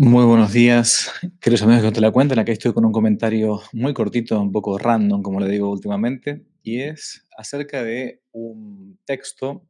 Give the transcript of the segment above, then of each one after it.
Muy buenos días, queridos amigos que Cuenta, te la cuentan. estoy con un comentario muy cortito, un poco random, como le digo últimamente, y es acerca de un texto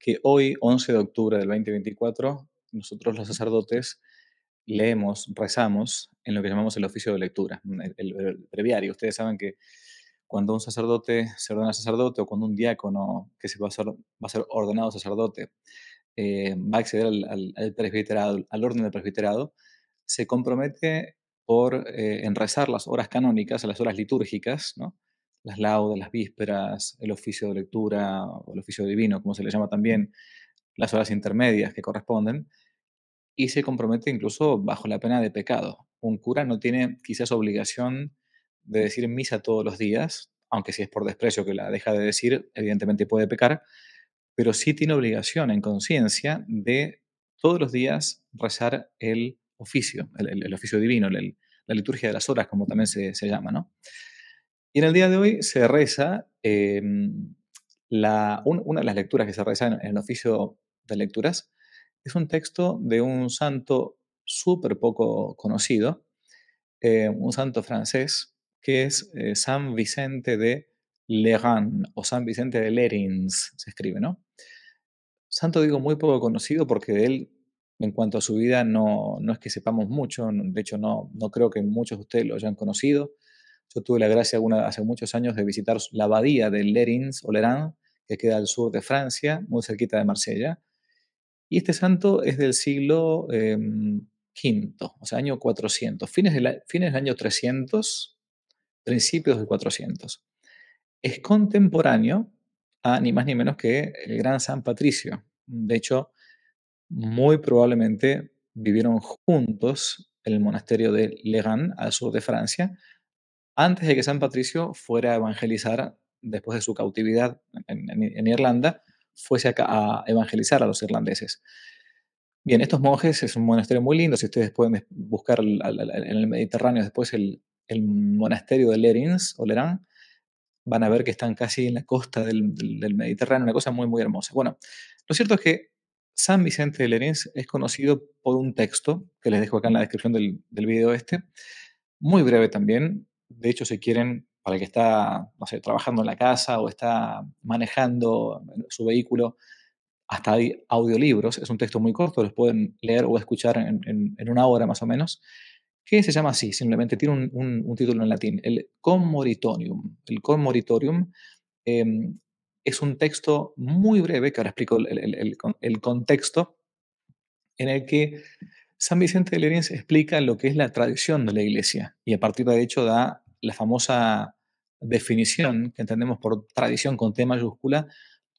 que hoy, 11 de octubre del 2024, nosotros los sacerdotes leemos, rezamos en lo que llamamos el oficio de lectura, el, previario. breviario. Ustedes saben que cuando un sacerdote se ordena sacerdote o cuando un diácono que se va a ser, va a ser ordenado sacerdote eh, va a acceder al, al al orden del presbiterado, se compromete por eh, en rezar las horas canónicas, las horas litúrgicas, las laudas, las vísperas, el oficio de lectura o el oficio divino, como se le llama también, las horas intermedias que corresponden, y se compromete incluso bajo la pena de pecado. Un cura no tiene quizás obligación de decir misa todos los días, aunque si es por desprecio que la deja de decir, evidentemente puede pecar, pero sí tiene obligación en conciencia de todos los días rezar el oficio, el, oficio divino, la liturgia de las horas, como también se, llama, ¿no? Y en el día de hoy se reza, em, una de las lecturas que se reza en, el oficio de lecturas es un texto de un santo súper poco conocido, eh, un santo francés, que es eh, San Vicente de Leran o San Vicente de Lerins, se escribe, ¿no? Santo digo muy poco conocido porque él en cuanto a su vida, no, no es que sepamos mucho, de hecho no, no creo que muchos de ustedes lo hayan conocido. Yo tuve la gracia hace muchos años de visitar la abadía de Lerins o que queda al sur de Francia, muy cerquita de Marsella. Y este santo es del siglo V, em, o sea, año 400, fines fines del año 300, principios del 400. Es contemporáneo a ni más ni menos que el gran San Patricio. De hecho, muy probablemente vivieron juntos en el monasterio de Legan, al sur de Francia, antes de que San Patricio fuera a evangelizar, después de su cautividad en, Irlanda, fuese a, evangelizar a los irlandeses. Bien, estos monjes es un monasterio muy lindo, si ustedes pueden buscar en el Mediterráneo después el, monasterio de Lerins o Lerán, van a ver que están casi en la costa del, del Mediterráneo, una cosa muy, muy hermosa. Bueno, lo cierto es que San Vicente de Lerins es conocido por un texto que les dejo acá en la descripción del, del video este, muy breve también. De hecho, si quieren, para el que está, no sé, trabajando en la casa o está manejando su vehículo, hasta hay audiolibros, es un texto muy corto, los pueden leer o escuchar en, una hora más o menos, que se llama así, simplemente tiene un, título en latín, el Comoritorium, El Comoritorium eh, em, es un texto muy breve, que ahora explico el, contexto, en el que San Vicente de Lerins explica lo que es la tradición de la Iglesia y a partir de hecho da la famosa definición que entendemos por tradición con T mayúscula,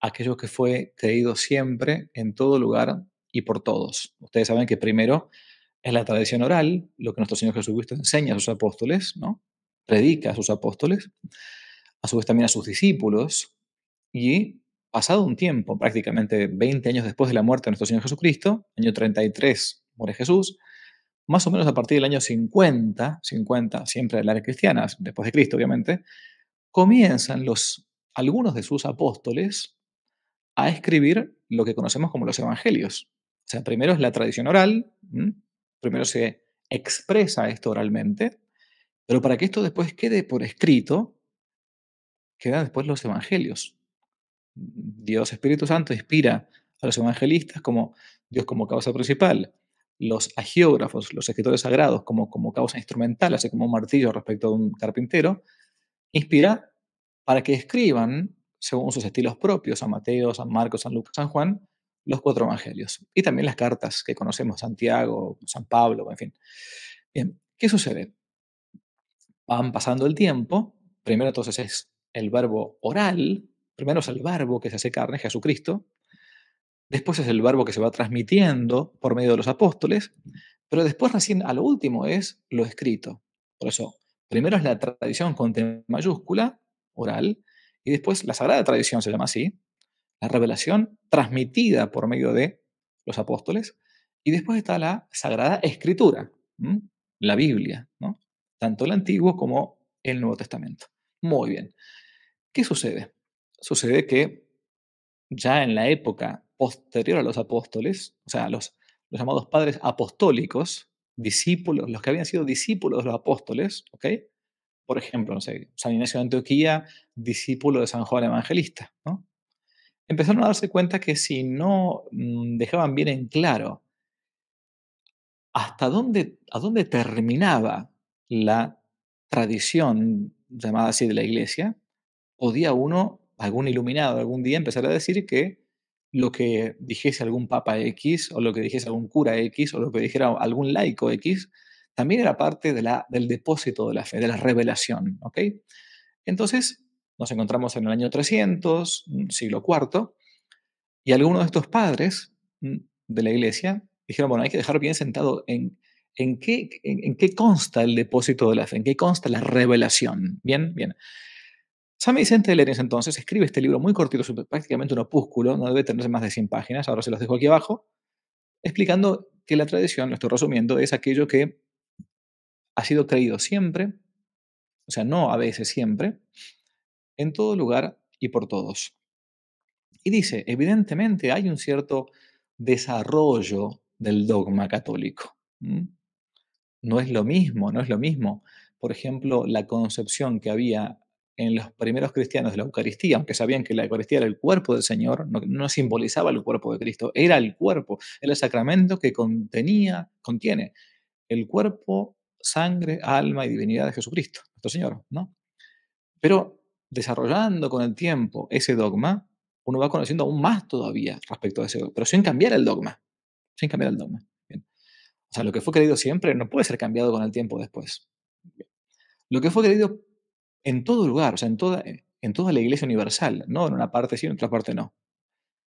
aquello que fue creído siempre, en todo lugar y por todos. Ustedes saben que primero es la tradición oral, lo que nuestro Señor Jesucristo enseña a sus apóstoles, ¿no? predica a sus apóstoles, a su vez también a sus discípulos, y pasado un tiempo, prácticamente 20 años después de la muerte de nuestro Señor Jesucristo, año 33 muere Jesús, más o menos a partir del año 50, 50 siempre de la era cristiana, después de Cristo obviamente, comienzan los, algunos de sus apóstoles a escribir lo que conocemos como los evangelios. O sea, primero es la tradición oral, primero se expresa esto oralmente, pero para que esto después quede por escrito, quedan después los evangelios, Dios Espíritu Santo inspira a los evangelistas como Dios como causa principal, los agiógrafos, los escritores sagrados como, como causa instrumental, así como un martillo respecto a un carpintero, inspira para que escriban, según sus estilos propios, a Mateo, San Marcos, San Lucas, San Juan, los cuatro evangelios y también las cartas que conocemos, Santiago, San Pablo, en fin. ¿qué sucede? Van pasando el tiempo, primero entonces es el verbo oral, Primero es el barbo que se hace carne, Jesucristo. Después es el barbo que se va transmitiendo por medio de los apóstoles. Pero después recién a lo último es lo escrito. Por eso, primero es la tradición con T mayúscula, oral, y después la sagrada tradición se llama así, la revelación transmitida por medio de los apóstoles, y después está la sagrada escritura, la Biblia, tanto el Antiguo como el Nuevo Testamento. Muy bien. ¿Qué sucede? sucede que ya en la época posterior a los apóstoles, o sea, los, los llamados padres apostólicos, discípulos, los que habían sido discípulos de los apóstoles, Por ejemplo, sé, San Ignacio de Antioquía, discípulo de San Juan Evangelista, Empezaron a darse cuenta que si no mm, dejaban bien en claro hasta dónde, a dónde terminaba la tradición llamada así de la iglesia, podía uno algún iluminado algún día empezará a decir que lo que dijese algún papa X o lo que dijese algún cura X o lo que dijera algún laico X también era parte de del depósito de la fe, de la revelación. ¿ok? Entonces nos encontramos en el año 300, mm, siglo IV, y algunos de estos padres mm, de la iglesia dijeron, bueno, hay que dejar bien sentado en, en, qué, en qué consta el depósito de la fe, en qué consta la revelación. Bien, bien. San Vicente de es entonces escribe este libro muy cortito, prácticamente un opúsculo, no debe tenerse más de 100 páginas, ahora se los dejo aquí abajo, explicando que la tradición, lo estoy resumiendo, es aquello que ha sido creído siempre, o sea, no a veces, siempre, en todo lugar y por todos. Y dice, evidentemente hay un cierto desarrollo del dogma católico. No es lo mismo, no es lo mismo. Por ejemplo, la concepción que había en los primeros cristianos de la Eucaristía, aunque sabían que la Eucaristía era el cuerpo del Señor, no, simbolizaba el cuerpo de Cristo, era el cuerpo, era el sacramento que contenía, contiene el cuerpo, sangre, alma y divinidad de Jesucristo, nuestro Señor, ¿no? Pero desarrollando con el tiempo ese dogma, uno va conociendo aún más todavía respecto a ese dogma, pero sin cambiar el dogma, sin cambiar el dogma. O sea, lo que fue creído siempre no puede ser cambiado con el tiempo después. Lo que fue creído en todo lugar, o sea, en toda, eh, en toda la Iglesia Universal, no en una parte sí, en otra parte no.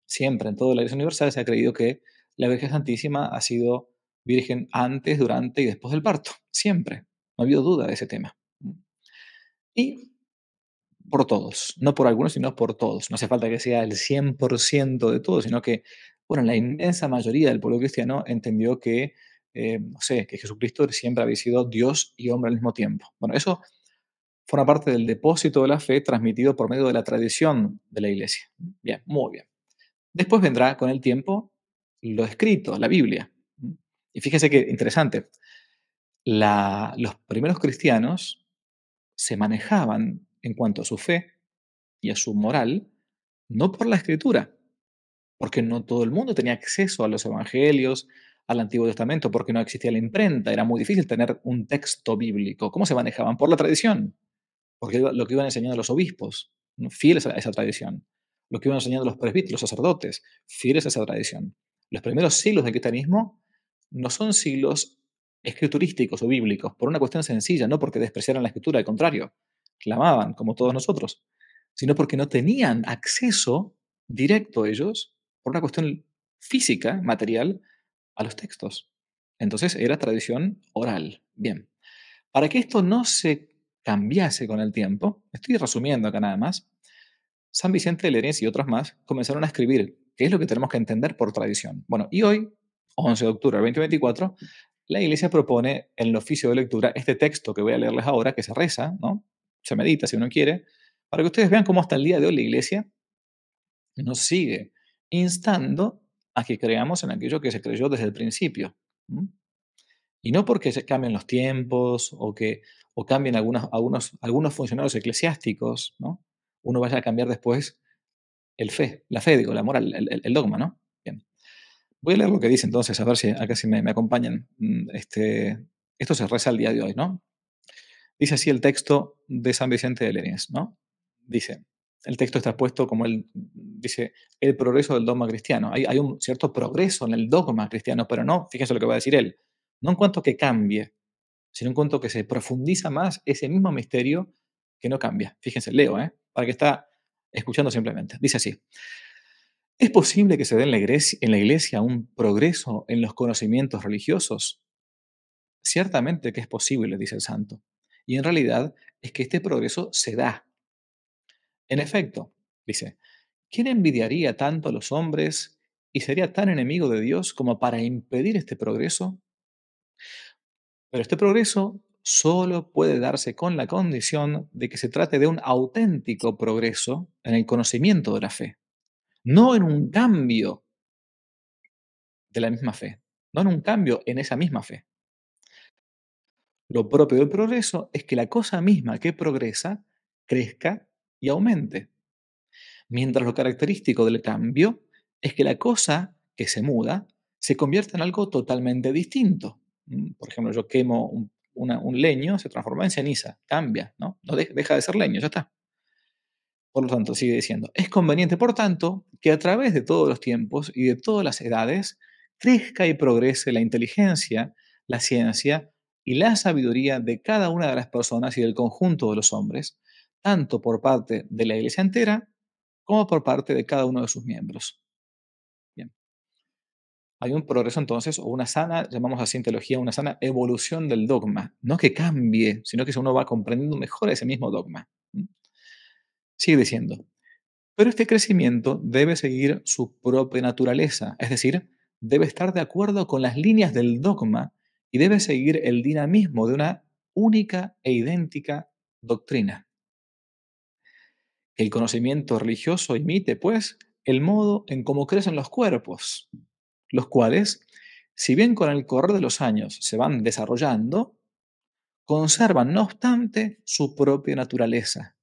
Siempre en toda la Iglesia Universal se ha creído que la Virgen Santísima ha sido virgen antes, durante y después del parto, siempre. No ha habido duda de ese tema. Y por todos, no por algunos, sino por todos. No hace falta que sea el 100% de todos, sino que, bueno, la inmensa mayoría del pueblo cristiano entendió que, eh, no sé, que Jesucristo siempre había sido Dios y hombre al mismo tiempo. Bueno, eso forma parte del depósito de la fe transmitido por medio de la tradición de la iglesia. Bien, muy bien. Después vendrá con el tiempo lo escrito, la Biblia. Y fíjese qué interesante, los primeros cristianos se manejaban en cuanto a su fe y a su moral, no por la escritura, porque no todo el mundo tenía acceso a los evangelios, al Antiguo Testamento, porque no existía la imprenta, era muy difícil tener un texto bíblico. ¿Cómo se manejaban? Por la tradición porque lo que iban enseñando los obispos, fieles a esa tradición, lo que iban enseñando los presbíteros, los sacerdotes, fieles a esa tradición. Los primeros siglos del cristianismo no son siglos escriturísticos o bíblicos, por una cuestión sencilla, no porque despreciaran la escritura, al contrario, clamaban, como todos nosotros, sino porque no tenían acceso directo ellos, por una cuestión física, material, a los textos. Entonces era tradición oral. Bien, para que esto no se cambiase con el tiempo, estoy resumiendo acá nada más, San Vicente de Lerés y otros más comenzaron a escribir qué es lo que tenemos que entender por tradición. Bueno, y hoy, 11 de octubre del 2024, la Iglesia propone en el oficio de lectura este texto que voy a leerles ahora, que se reza, ¿no? se medita si uno quiere, para que ustedes vean cómo hasta el día de hoy la Iglesia nos sigue instando a que creamos en aquello que se creyó desde el principio. Y no porque se cambien los tiempos o que o cambien algunos, algunos funcionarios eclesiásticos, ¿no? uno vaya a cambiar después el fe, la fe, digo, la moral, el, dogma, ¿no? Bien. Voy a leer lo que dice entonces, a ver si acá si me, acompañan. Mm, este, esto se reza el día de hoy, ¿no? Dice así el texto de San Vicente de Lerín, ¿no? Dice, el texto está puesto como él dice, el progreso del dogma cristiano. Hay, hay un cierto progreso en el dogma cristiano, pero no, fíjense lo que va a decir él, no en cuanto que cambie, sino en cuanto que se profundiza más ese mismo misterio que no cambia. Fíjense, leo, ¿eh? para que está escuchando simplemente. Dice así. ¿Es posible que se dé en la, iglesia, en la iglesia un progreso en los conocimientos religiosos? Ciertamente que es posible, dice el santo. Y en realidad es que este progreso se da. En efecto, dice, ¿quién envidiaría tanto a los hombres y sería tan enemigo de Dios como para impedir este progreso? Pero este progreso solo puede darse con la condición de que se trate de un auténtico progreso en el conocimiento de la fe, no en un cambio de la misma fe, no en un cambio en esa misma fe. Lo propio del progreso es que la cosa misma que progresa crezca y aumente, mientras lo característico del cambio es que la cosa que se muda se convierta en algo totalmente distinto. Mm, por ejemplo, yo quemo un, leño, se transforma en ceniza, cambia, ¿no? no deja de ser leño, ya está. Por lo tanto, sigue diciendo, es conveniente, por tanto, que a través de todos los tiempos y de todas las edades crezca y progrese la inteligencia, la ciencia y la sabiduría de cada una de las personas y del conjunto de los hombres, tanto por parte de la Iglesia entera como por parte de cada uno de sus miembros hay un progreso entonces, o una sana, llamamos así en teología, una sana evolución del dogma. No que cambie, sino que uno va comprendiendo mejor ese mismo dogma. Sigue diciendo, pero este crecimiento debe seguir su propia naturaleza, es decir, debe estar de acuerdo con las líneas del dogma y debe seguir el dinamismo de una única e idéntica doctrina. El conocimiento religioso imite, pues, el modo en cómo crecen los cuerpos, los cuales, si bien con el correr de los años se van desarrollando, conservan, no obstante, su propia naturaleza.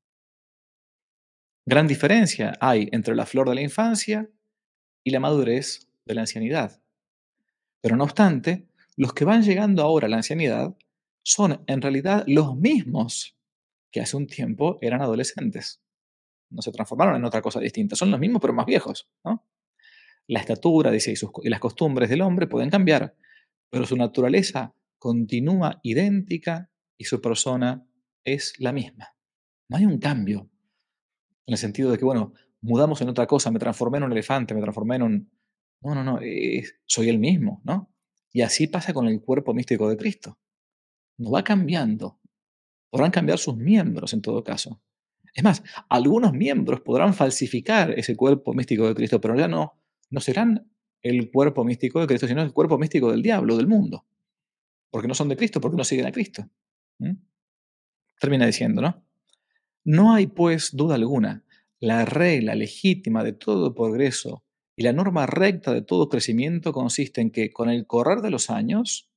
Gran diferencia hay entre la flor de la infancia y la madurez de la ancianidad. Pero no obstante, los que van llegando ahora a la ancianidad son en realidad los mismos que hace un tiempo eran adolescentes. No se transformaron en otra cosa distinta. Son los mismos, pero más viejos. ¿no? La estatura, dice, y, las costumbres del hombre pueden cambiar, pero su naturaleza continúa idéntica y su persona es la misma. No hay un cambio en el sentido de que, bueno, mudamos en otra cosa, me transformé en un elefante, me transformé en un... No, no, no, soy el mismo, ¿no? Y así pasa con el cuerpo místico de Cristo. No va cambiando. Podrán cambiar sus miembros en todo caso. Es más, algunos miembros podrán falsificar ese cuerpo místico de Cristo, pero ya no, no serán el cuerpo místico de Cristo, sino el cuerpo místico del diablo, del mundo. Porque no son de Cristo, porque no siguen a Cristo. Termina diciendo, ¿no? No hay pues duda alguna, la regla legítima de todo progreso y la norma recta de todo crecimiento consiste en que con el correr de los años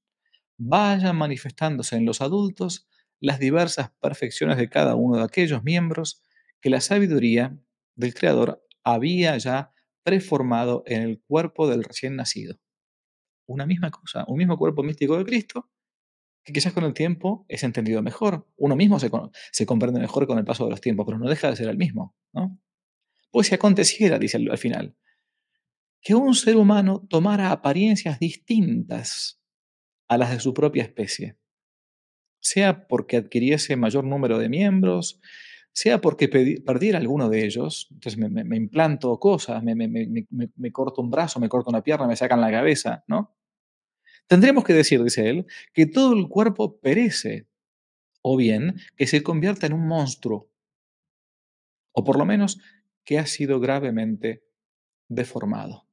vayan manifestándose en los adultos las diversas perfecciones de cada uno de aquellos miembros que la sabiduría del Creador había ya preformado en el cuerpo del recién nacido. Una misma cosa, un mismo cuerpo místico de Cristo, que quizás con el tiempo es entendido mejor. Uno mismo se, se comprende mejor con el paso de los tiempos, pero no deja de ser el mismo. ¿no? Pues si aconteciera, dice al final, que un ser humano tomara apariencias distintas a las de su propia especie, sea porque adquiriese mayor número de miembros, sea porque perdiera alguno de ellos, entonces me, implanto cosas, me, me, corto un brazo, me corto una pierna, me sacan la cabeza, ¿no? Tendremos que decir, dice él, que todo el cuerpo perece, o bien que se convierta en un monstruo, o por lo menos que ha sido gravemente deformado.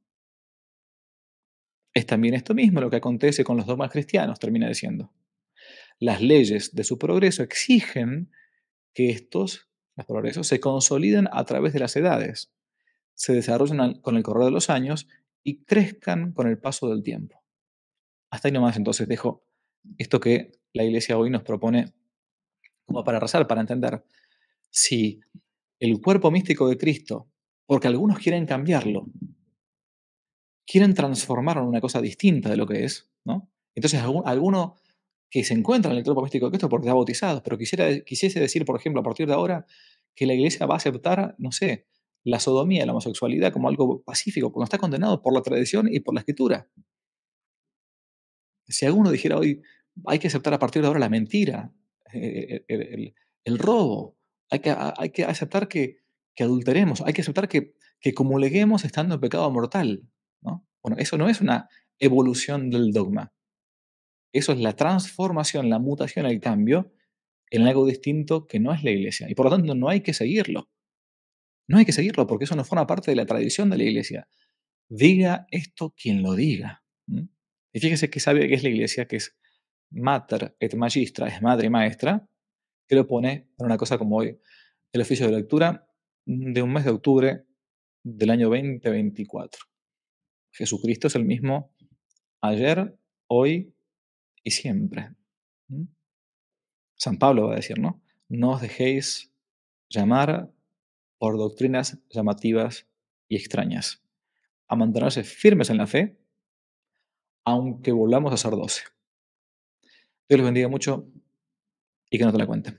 Es también esto mismo lo que acontece con los dogmas cristianos, termina diciendo. Las leyes de su progreso exigen que estos los progresos se consolidan a través de las edades, se desarrollan con el correr de los años y crezcan con el paso del tiempo. Hasta ahí nomás entonces dejo esto que la Iglesia hoy nos propone como para rezar, para entender. Si el cuerpo místico de Cristo, porque algunos quieren cambiarlo, quieren transformarlo en una cosa distinta de lo que es, ¿no? Entonces alguno que se encuentran en el cuerpo místico de Cristo porque está bautizados, pero quisiera, quisiese decir, por ejemplo, a partir de ahora, que la iglesia va a aceptar, no sé, la sodomía, la homosexualidad como algo pacífico, cuando está condenado por la tradición y por la escritura. Si alguno dijera hoy, hay que aceptar a partir de ahora la mentira, eh, eh, eh, el, robo, hay que, hay que aceptar que, adulteremos, hay que aceptar que, que comulguemos estando en pecado mortal. ¿no? Bueno, eso no es una evolución del dogma, eso es la transformación, la mutación, el cambio en algo distinto que no es la iglesia. Y por lo tanto no hay que seguirlo. No hay que seguirlo porque eso no forma parte de la tradición de la iglesia. Diga esto quien lo diga. Y fíjese que sabe que es la iglesia, que es mater et magistra, es madre y maestra, que lo pone en una cosa como hoy, el oficio de lectura de un mes de octubre del año 2024. Jesucristo es el mismo ayer, hoy y siempre. San Pablo va a decir, ¿no? No os dejéis llamar por doctrinas llamativas y extrañas, a mantenerse firmes en la fe, aunque volvamos a ser doce. Dios los bendiga mucho y que no te la cuente.